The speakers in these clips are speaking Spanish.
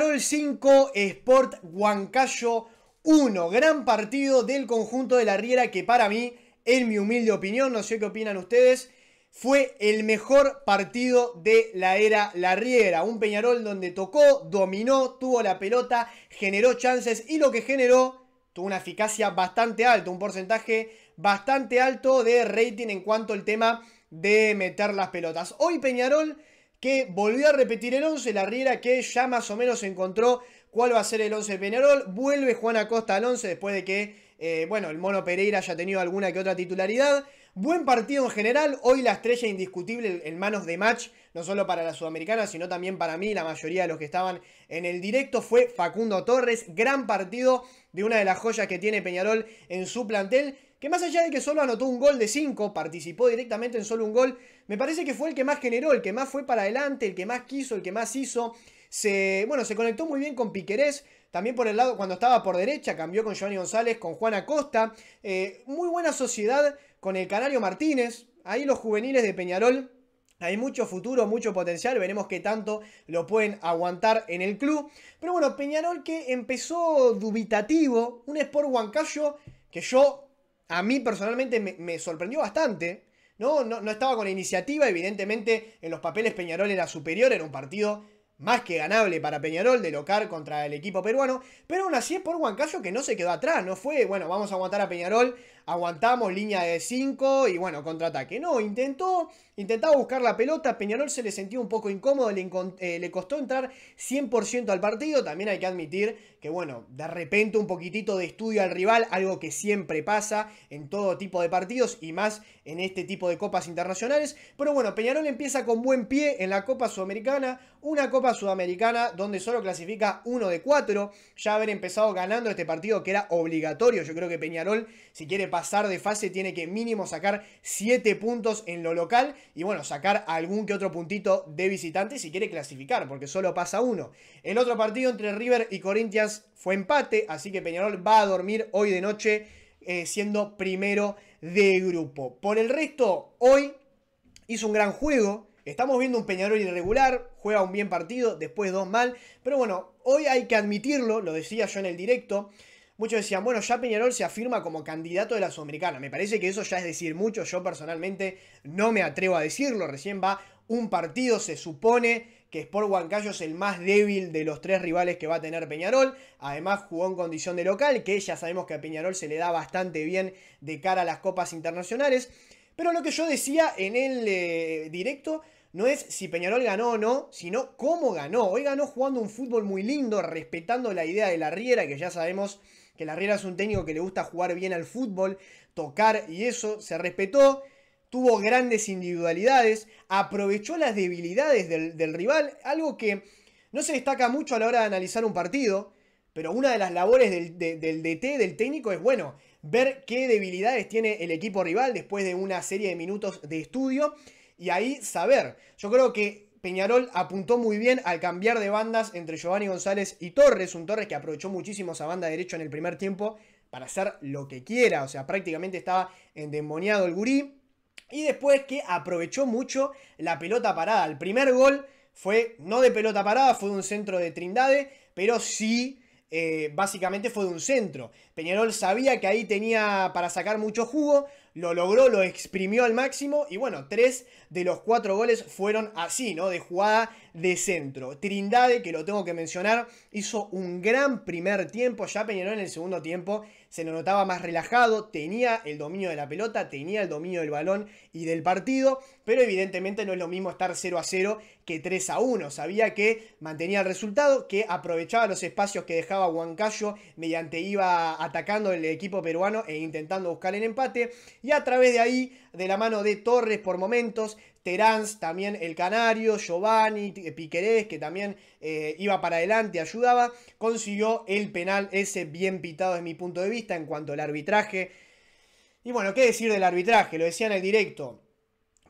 Peñarol 5, Sport Huancayo 1. Gran partido del conjunto de la Riera que para mí, en mi humilde opinión, no sé qué opinan ustedes, fue el mejor partido de la era La Riera. Un Peñarol donde tocó, dominó, tuvo la pelota, generó chances y lo que generó tuvo una eficacia bastante alta, un porcentaje bastante alto de rating en cuanto al tema de meter las pelotas. Hoy Peñarol que volvió a repetir el 11, la Riera que ya más o menos encontró cuál va a ser el 11 de Peñarol. Vuelve Juan Acosta al 11 después de que, eh, bueno, el Mono Pereira haya tenido alguna que otra titularidad. Buen partido en general, hoy la estrella indiscutible en manos de match, no solo para la sudamericana, sino también para mí, la mayoría de los que estaban en el directo, fue Facundo Torres. Gran partido de una de las joyas que tiene Peñarol en su plantel que más allá de que solo anotó un gol de 5, participó directamente en solo un gol, me parece que fue el que más generó, el que más fue para adelante, el que más quiso, el que más hizo. Se, bueno, se conectó muy bien con Piquerés, también por el lado, cuando estaba por derecha, cambió con Giovanni González, con Juan Acosta. Eh, muy buena sociedad con el Canario Martínez. Ahí los juveniles de Peñarol hay mucho futuro, mucho potencial, veremos qué tanto lo pueden aguantar en el club. Pero bueno, Peñarol que empezó dubitativo, un Sport Huancayo que yo a mí personalmente me, sorprendió bastante. ¿no? No, estaba con la iniciativa, evidentemente en los papeles Peñarol era superior, era un partido más que ganable para Peñarol de local contra el equipo peruano, pero aún así es por Huancayo que no se quedó atrás, no fue, bueno, vamos a aguantar a Peñarol aguantamos línea de 5 y bueno, contraataque. No, intentó, intentaba buscar la pelota, Peñarol se le sentía un poco incómodo, le, eh, le costó entrar 100% al partido, también hay que admitir que bueno, de repente un poquitito de estudio al rival, algo que siempre pasa en todo tipo de partidos y más en este tipo de copas internacionales, pero bueno, Peñarol empieza con buen pie en la Copa Sudamericana, una Copa Sudamericana donde solo clasifica uno de cuatro, ya haber empezado ganando este partido que era obligatorio, yo creo que Peñarol si quiere pasar de fase, tiene que mínimo sacar 7 puntos en lo local y bueno, sacar algún que otro puntito de visitante si quiere clasificar, porque solo pasa uno. El otro partido entre River y Corinthians fue empate, así que Peñarol va a dormir hoy de noche eh, siendo primero de grupo. Por el resto, hoy hizo un gran juego. Estamos viendo un Peñarol irregular, juega un bien partido, después dos mal. Pero bueno, hoy hay que admitirlo, lo decía yo en el directo. Muchos decían, bueno, ya Peñarol se afirma como candidato de la Sudamericana. Me parece que eso ya es decir mucho. Yo personalmente no me atrevo a decirlo. Recién va un partido, se supone que Sport Huancayo es el más débil de los tres rivales que va a tener Peñarol. Además jugó en condición de local, que ya sabemos que a Peñarol se le da bastante bien de cara a las copas internacionales. Pero lo que yo decía en el eh, directo no es si Peñarol ganó o no, sino cómo ganó. Hoy ganó jugando un fútbol muy lindo, respetando la idea de la Riera, que ya sabemos que Riera es un técnico que le gusta jugar bien al fútbol, tocar y eso, se respetó, tuvo grandes individualidades, aprovechó las debilidades del, rival, algo que no se destaca mucho a la hora de analizar un partido, pero una de las labores del, del, DT, del técnico, es bueno, ver qué debilidades tiene el equipo rival después de una serie de minutos de estudio y ahí saber. Yo creo que Peñarol apuntó muy bien al cambiar de bandas entre Giovanni González y Torres, un Torres que aprovechó muchísimo esa banda derecha en el primer tiempo para hacer lo que quiera, o sea, prácticamente estaba endemoniado el gurí. Y después que aprovechó mucho la pelota parada. El primer gol fue no de pelota parada, fue de un centro de Trindade, pero sí eh, básicamente fue de un centro. Peñarol sabía que ahí tenía para sacar mucho jugo, lo logró, lo exprimió al máximo y bueno, tres de los cuatro goles fueron así, ¿no? De jugada de centro. Trindade, que lo tengo que mencionar, hizo un gran primer tiempo, ya Peñarol en el segundo tiempo se lo notaba más relajado, tenía el dominio de la pelota, tenía el dominio del balón y del partido, pero evidentemente no es lo mismo estar 0 a 0 que 3 a 1. Sabía que mantenía el resultado, que aprovechaba los espacios que dejaba Huancayo mediante iba atacando el equipo peruano e intentando buscar el empate. Y a través de ahí, de la mano de Torres por momentos, Terán también el canario, Giovanni, eh, Piquerés, que también eh, iba para adelante, ayudaba, consiguió el penal ese bien pitado desde mi punto de vista en cuanto al arbitraje. Y bueno, ¿qué decir del arbitraje? Lo decía en el directo.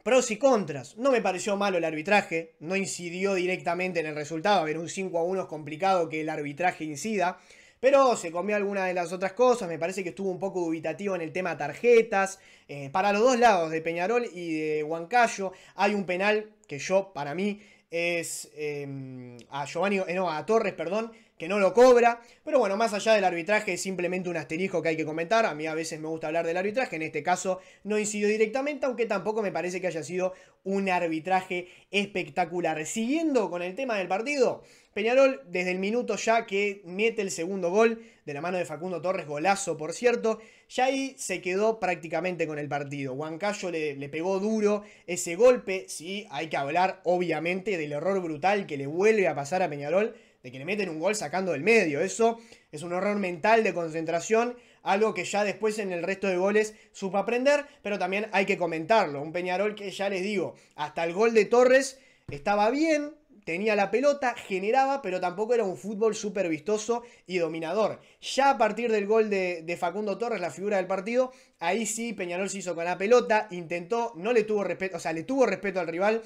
Pros y contras. No me pareció malo el arbitraje, no incidió directamente en el resultado. a Ver un 5 a 1 es complicado que el arbitraje incida. Pero se comió alguna de las otras cosas, me parece que estuvo un poco dubitativo en el tema tarjetas. Eh, para los dos lados, de Peñarol y de Huancayo, hay un penal que yo, para mí, es em, a Giovanni, eh, a Torres, perdón, que no lo cobra. Pero bueno, más allá del arbitraje, es simplemente un asterisco que hay que comentar. A mí a veces me gusta hablar del arbitraje, en este caso no incidió directamente, aunque tampoco me parece que haya sido un arbitraje espectacular. Siguiendo con el tema del partido, Peñarol desde el minuto ya que mete el segundo gol de la mano de Facundo Torres, golazo por cierto, ya ahí se quedó prácticamente con el partido. Huancayo le, le pegó duro ese golpe, sí, hay que hablar obviamente del error brutal que le vuelve a pasar a Peñarol de que le meten un gol sacando del medio. Eso es un error mental de concentración, algo que ya después en el resto de goles supo aprender, pero también hay que comentarlo. Un Peñarol que ya les digo, hasta el gol de Torres estaba bien, tenía la pelota, generaba, pero tampoco era un fútbol súper vistoso y dominador. Ya a partir del gol de, Facundo Torres, la figura del partido, ahí sí Peñarol se hizo con la pelota, intentó, no le tuvo respeto, o sea, le tuvo respeto al rival,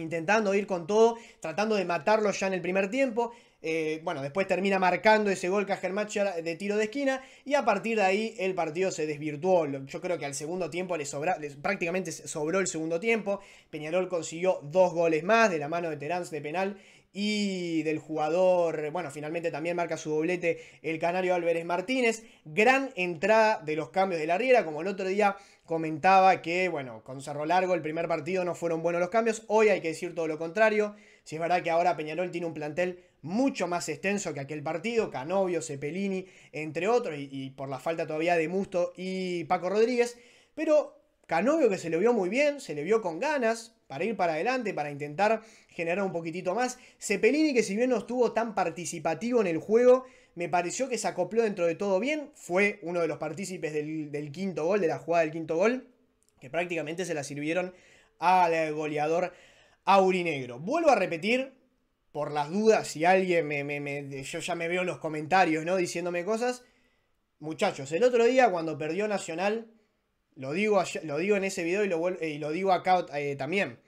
intentando ir con todo, tratando de matarlo ya en el primer tiempo. Eh, bueno, después termina marcando ese gol Cajermacher de tiro de esquina y a partir de ahí el partido se desvirtuó. Yo creo que al segundo tiempo le sobra, prácticamente sobró el segundo tiempo. Peñarol consiguió dos goles más de la mano de Terán de penal y del jugador, bueno, finalmente también marca su doblete el canario Álvarez Martínez. Gran entrada de los cambios de la Riera, como el otro día comentaba que, bueno, con Cerro Largo el primer partido no fueron buenos los cambios, hoy hay que decir todo lo contrario, si es verdad que ahora Peñarol tiene un plantel mucho más extenso que aquel partido, Canovio, Cepelini, entre otros, y, y por la falta todavía de Musto y Paco Rodríguez, pero Canovio que se le vio muy bien, se le vio con ganas, para ir para adelante, para intentar generar un poquitito más. Cepelini, que si bien no estuvo tan participativo en el juego, me pareció que se acopló dentro de todo bien. Fue uno de los partícipes del, quinto gol, de la jugada del quinto gol, que prácticamente se la sirvieron al goleador aurinegro. Vuelvo a repetir, por las dudas, si alguien me, me, yo ya me veo en los comentarios, ¿no? Diciéndome cosas. Muchachos, el otro día cuando perdió Nacional, lo digo, lo digo en ese video y lo, eh, y lo digo acá eh, también.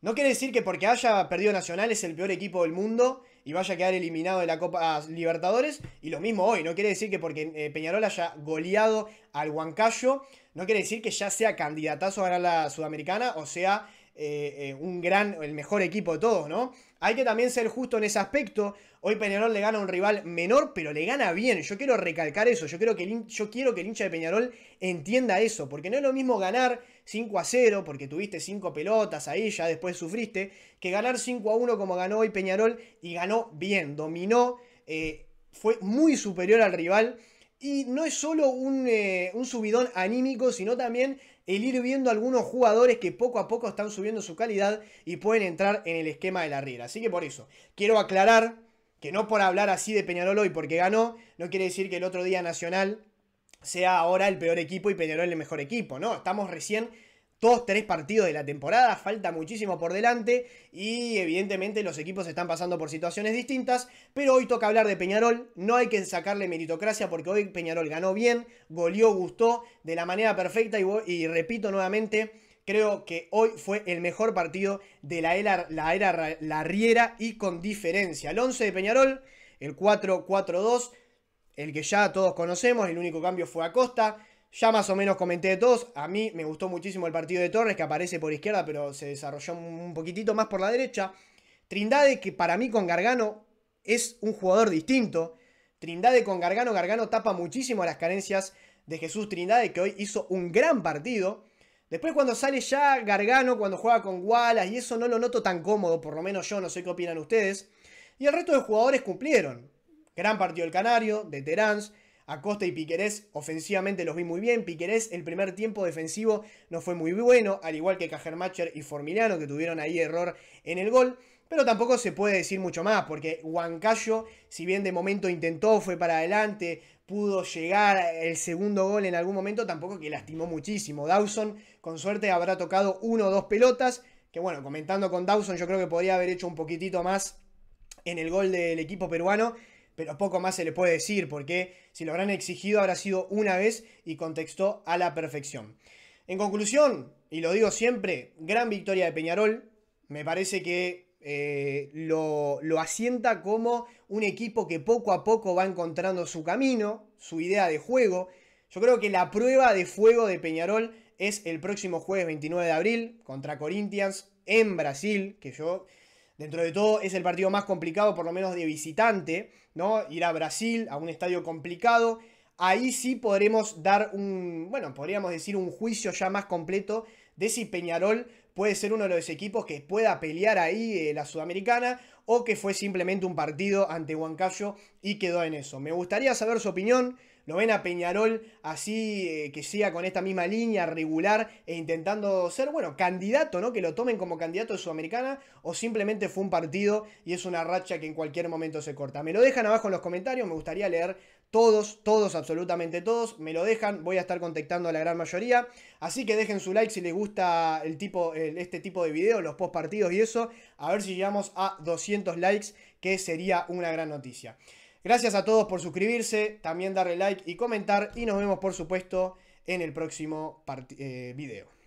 No quiere decir que porque haya perdido Nacional es el peor equipo del mundo y vaya a quedar eliminado de la Copa ah, Libertadores. Y lo mismo hoy, no quiere decir que porque eh, Peñarol haya goleado al Huancayo, no quiere decir que ya sea candidatazo a ganar la Sudamericana o sea eh, eh, un gran, el mejor equipo de todos, ¿no? Hay que también ser justo en ese aspecto. Hoy Peñarol le gana a un rival menor, pero le gana bien. Yo quiero recalcar eso. Yo, creo que yo quiero que el hincha de Peñarol entienda eso. Porque no es lo mismo ganar 5 a 0, porque tuviste 5 pelotas ahí, ya después sufriste, que ganar 5 a 1 como ganó hoy Peñarol y ganó bien, dominó, eh, fue muy superior al rival y no es solo eh, un, subidón anímico, sino también el ir viendo algunos jugadores que poco a poco están subiendo su calidad y pueden entrar en el esquema de la Riera. Así que por eso, quiero aclarar que no por hablar así de Peñarol y porque ganó, no quiere decir que el otro día Nacional sea ahora el peor equipo y Peñarol el mejor equipo, ¿no? Estamos recién todos tres partidos de la temporada, falta muchísimo por delante y evidentemente los equipos están pasando por situaciones distintas, pero hoy toca hablar de Peñarol, no hay que sacarle meritocracia porque hoy Peñarol ganó bien, goleó, gustó de la manera perfecta y, repito nuevamente, creo que hoy fue el mejor partido de la era, la era la Riera y con diferencia. El 11 de Peñarol, el 4-4-2, el que ya todos conocemos, el único cambio fue Acosta. Ya más o menos comenté de todos. A mí me gustó muchísimo el partido de Torres, que aparece por izquierda, pero se desarrolló un poquitito más por la derecha. Trindade, que para mí con Gargano es un jugador distinto. Trindade con Gargano, Gargano tapa muchísimo las carencias de Jesús Trindade, que hoy hizo un gran partido. Después cuando sale ya Gargano, cuando juega con Wallace, y eso no lo noto tan cómodo, por lo menos yo, no sé qué opinan ustedes. Y el resto de jugadores cumplieron. Gran partido el Canario, de Terán, Acosta y Piquerés ofensivamente los vi muy bien. Piquerés el primer tiempo defensivo no fue muy bueno, al igual que Cajermacher y Formiliano que tuvieron ahí error en el gol. Pero tampoco se puede decir mucho más, porque Huancayo, si bien de momento intentó, fue para adelante, pudo llegar el segundo gol en algún momento, tampoco que lastimó muchísimo. Dawson, con suerte, habrá tocado uno o dos pelotas, que bueno, comentando con Dawson, yo creo que podría haber hecho un poquitito más en el gol del equipo peruano, pero poco más se le puede decir porque si lo habrán exigido habrá sido una vez y contextó a la perfección. En conclusión, y lo digo siempre, gran victoria de Peñarol, me parece que eh, lo, lo, asienta como un equipo que poco a poco va encontrando su camino, su idea de juego. Yo creo que la prueba de fuego de Peñarol es el próximo jueves 29 de abril contra Corinthians en Brasil, que yo Dentro de todo es el partido más complicado, por lo menos de visitante, ¿no? Ir a Brasil, a un estadio complicado. Ahí sí podremos dar un, bueno, podríamos decir un juicio ya más completo de si Peñarol puede ser uno de los equipos que pueda pelear ahí eh, la Sudamericana o que fue simplemente un partido ante Huancayo y quedó en eso. Me gustaría saber su opinión. Lo ven a Peñarol así, eh, que siga con esta misma línea regular e intentando ser, bueno, candidato, ¿no? Que lo tomen como candidato de Sudamericana o simplemente fue un partido y es una racha que en cualquier momento se corta. Me lo dejan abajo en los comentarios, me gustaría leer todos, todos, absolutamente todos, me lo dejan, voy a estar contactando a la gran mayoría. Así que dejen su like si les gusta el tipo, este tipo de videos, los post partidos y eso. A ver si llegamos a 200 likes, que sería una gran noticia. Gracias a todos por suscribirse, también darle like y comentar y nos vemos por supuesto en el próximo eh, video.